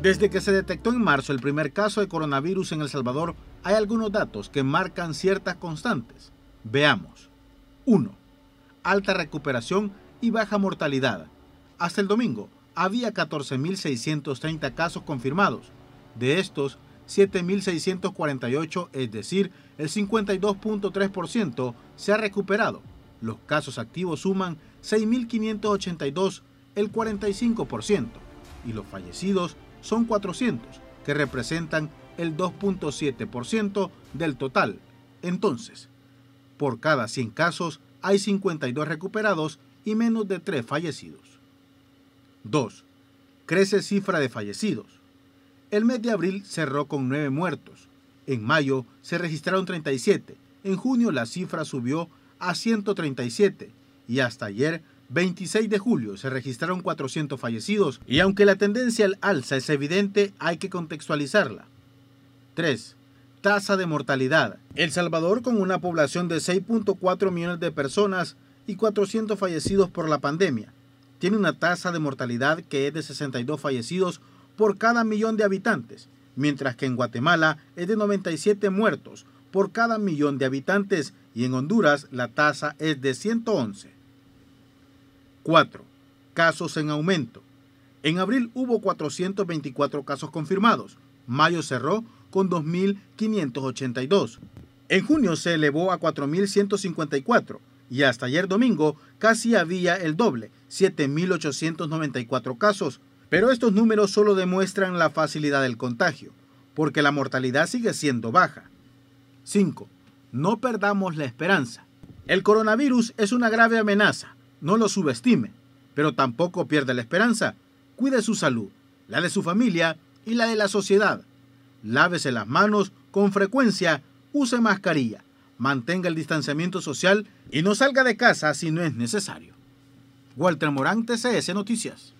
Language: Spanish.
Desde que se detectó en marzo el primer caso de coronavirus en El Salvador, hay algunos datos que marcan ciertas constantes. Veamos. 1. Alta recuperación y baja mortalidad. Hasta el domingo había 14.630 casos confirmados. De estos, 7.648, es decir, el 52.3%, se ha recuperado. Los casos activos suman 6.582 el 45%, y los fallecidos son 400, que representan el 2.7% del total. Entonces, por cada 100 casos hay 52 recuperados y menos de 3 fallecidos. 2. Crece cifra de fallecidos. El mes de abril cerró con 9 muertos. En mayo se registraron 37. En junio la cifra subió a 137 y hasta ayer 26 de julio se registraron 400 fallecidos y aunque la tendencia al alza es evidente, hay que contextualizarla. 3. Tasa de mortalidad. El Salvador, con una población de 6.4 millones de personas y 400 fallecidos por la pandemia, tiene una tasa de mortalidad que es de 62 fallecidos por cada millón de habitantes, mientras que en Guatemala es de 97 muertos por cada millón de habitantes y en Honduras la tasa es de 111. 4. Casos en aumento. En abril hubo 424 casos confirmados. Mayo cerró con 2.582. En junio se elevó a 4.154 y hasta ayer domingo casi había el doble, 7.894 casos. Pero estos números solo demuestran la facilidad del contagio, porque la mortalidad sigue siendo baja. 5. No perdamos la esperanza. El coronavirus es una grave amenaza, no lo subestime, pero tampoco pierda la esperanza. Cuide su salud, la de su familia y la de la sociedad. Lávese las manos con frecuencia, use mascarilla, mantenga el distanciamiento social y no salga de casa si no es necesario. Walter Morán, TCS Noticias.